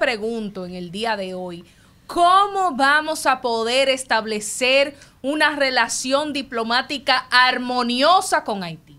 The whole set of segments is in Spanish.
pregunto en el día de hoy, ¿cómo vamos a poder establecer una relación diplomática armoniosa con Haití?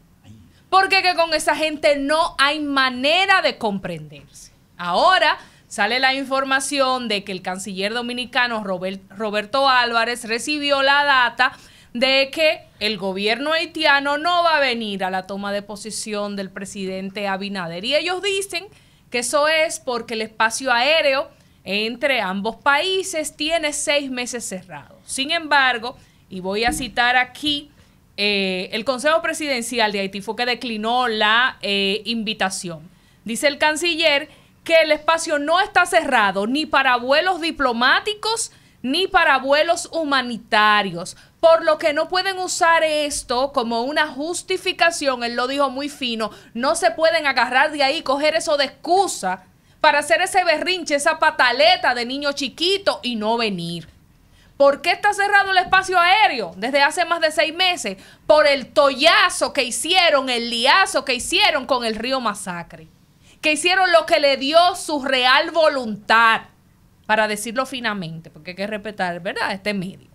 Porque que con esa gente no hay manera de comprenderse. Ahora sale la información de que el canciller dominicano Roberto Álvarez recibió la data de que el gobierno haitiano no va a venir a la toma de posición del presidente Abinader. Y ellos dicen que eso es porque el espacio aéreo entre ambos países tiene seis meses cerrado. Sin embargo, y voy a citar aquí, eh, el Consejo Presidencial de Haití fue que declinó la eh, invitación. Dice el canciller que el espacio no está cerrado ni para vuelos diplomáticos ni para vuelos humanitarios, por lo que no pueden usar esto como una justificación, él lo dijo muy fino, no se pueden agarrar de ahí, coger eso de excusa para hacer ese berrinche, esa pataleta de niño chiquito y no venir. ¿Por qué está cerrado el espacio aéreo desde hace más de seis meses? Por el tollazo que hicieron, el liazo que hicieron con el río Masacre. Que hicieron lo que le dio su real voluntad para decirlo finamente, porque hay que respetar, ¿verdad?, este medio.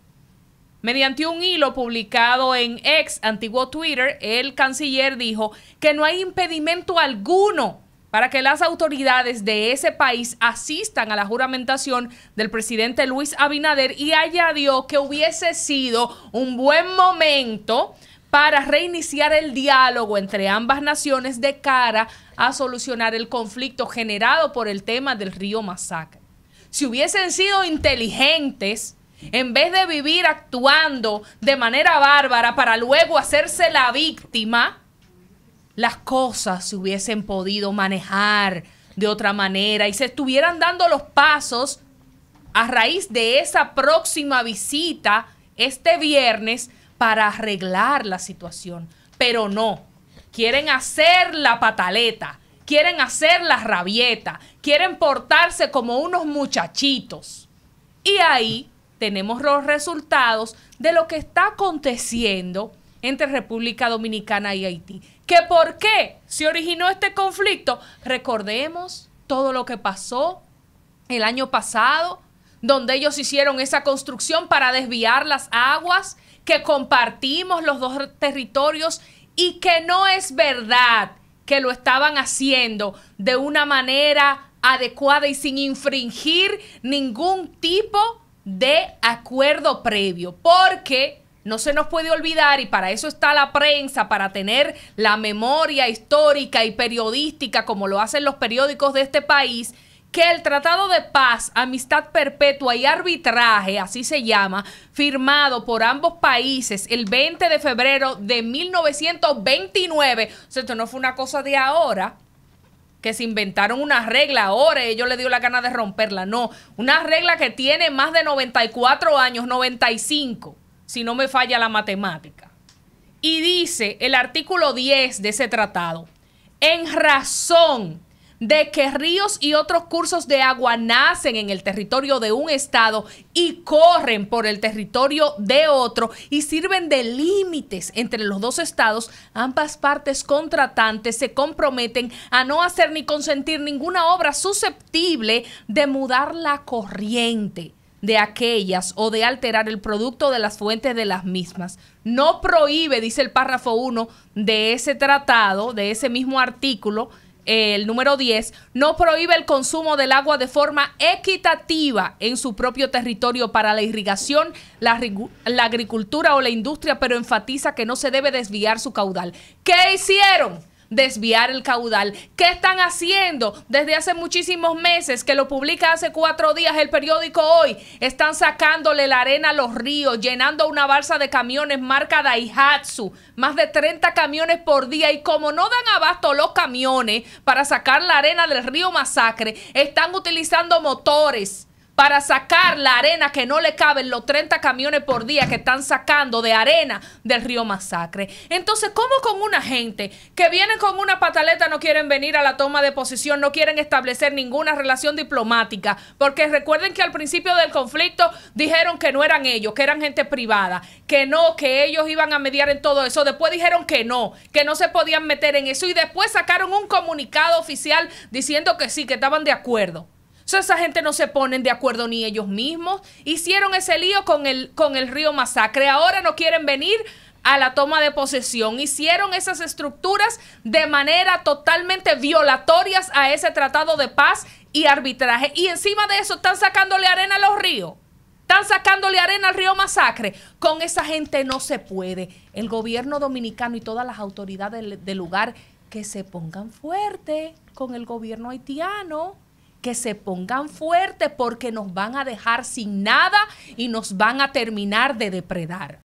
Mediante un hilo publicado en ex antiguo Twitter, el canciller dijo que no hay impedimento alguno para que las autoridades de ese país asistan a la juramentación del presidente Luis Abinader y añadió que hubiese sido un buen momento para reiniciar el diálogo entre ambas naciones de cara a solucionar el conflicto generado por el tema del río Masacre si hubiesen sido inteligentes, en vez de vivir actuando de manera bárbara para luego hacerse la víctima, las cosas se hubiesen podido manejar de otra manera y se estuvieran dando los pasos a raíz de esa próxima visita este viernes para arreglar la situación. Pero no, quieren hacer la pataleta quieren hacer la rabieta, quieren portarse como unos muchachitos. Y ahí tenemos los resultados de lo que está aconteciendo entre República Dominicana y Haití. ¿Que por qué se originó este conflicto? Recordemos todo lo que pasó el año pasado, donde ellos hicieron esa construcción para desviar las aguas, que compartimos los dos territorios y que no es verdad que lo estaban haciendo de una manera adecuada y sin infringir ningún tipo de acuerdo previo, porque no se nos puede olvidar, y para eso está la prensa, para tener la memoria histórica y periodística, como lo hacen los periódicos de este país, que el Tratado de Paz, Amistad Perpetua y Arbitraje, así se llama, firmado por ambos países el 20 de febrero de 1929, o sea, esto no fue una cosa de ahora, que se inventaron una regla ahora y yo le dio la gana de romperla. No, una regla que tiene más de 94 años, 95, si no me falla la matemática. Y dice el artículo 10 de ese tratado, en razón de que ríos y otros cursos de agua nacen en el territorio de un estado y corren por el territorio de otro y sirven de límites entre los dos estados, ambas partes contratantes se comprometen a no hacer ni consentir ninguna obra susceptible de mudar la corriente de aquellas o de alterar el producto de las fuentes de las mismas. No prohíbe, dice el párrafo 1 de ese tratado, de ese mismo artículo, el número 10, no prohíbe el consumo del agua de forma equitativa en su propio territorio para la irrigación, la, la agricultura o la industria, pero enfatiza que no se debe desviar su caudal. ¿Qué hicieron? desviar el caudal. ¿Qué están haciendo? Desde hace muchísimos meses que lo publica hace cuatro días el periódico Hoy, están sacándole la arena a los ríos, llenando una balsa de camiones marca Daihatsu, más de 30 camiones por día y como no dan abasto los camiones para sacar la arena del río Masacre, están utilizando motores para sacar la arena que no le caben los 30 camiones por día que están sacando de arena del río Masacre. Entonces, ¿cómo con una gente que viene con una pataleta no quieren venir a la toma de posición, no quieren establecer ninguna relación diplomática? Porque recuerden que al principio del conflicto dijeron que no eran ellos, que eran gente privada, que no, que ellos iban a mediar en todo eso. Después dijeron que no, que no se podían meter en eso y después sacaron un comunicado oficial diciendo que sí, que estaban de acuerdo esa gente no se ponen de acuerdo ni ellos mismos. Hicieron ese lío con el, con el río Masacre. Ahora no quieren venir a la toma de posesión. Hicieron esas estructuras de manera totalmente violatorias a ese tratado de paz y arbitraje. Y encima de eso están sacándole arena a los ríos. Están sacándole arena al río Masacre. Con esa gente no se puede. El gobierno dominicano y todas las autoridades del lugar que se pongan fuerte con el gobierno haitiano que se pongan fuertes porque nos van a dejar sin nada y nos van a terminar de depredar.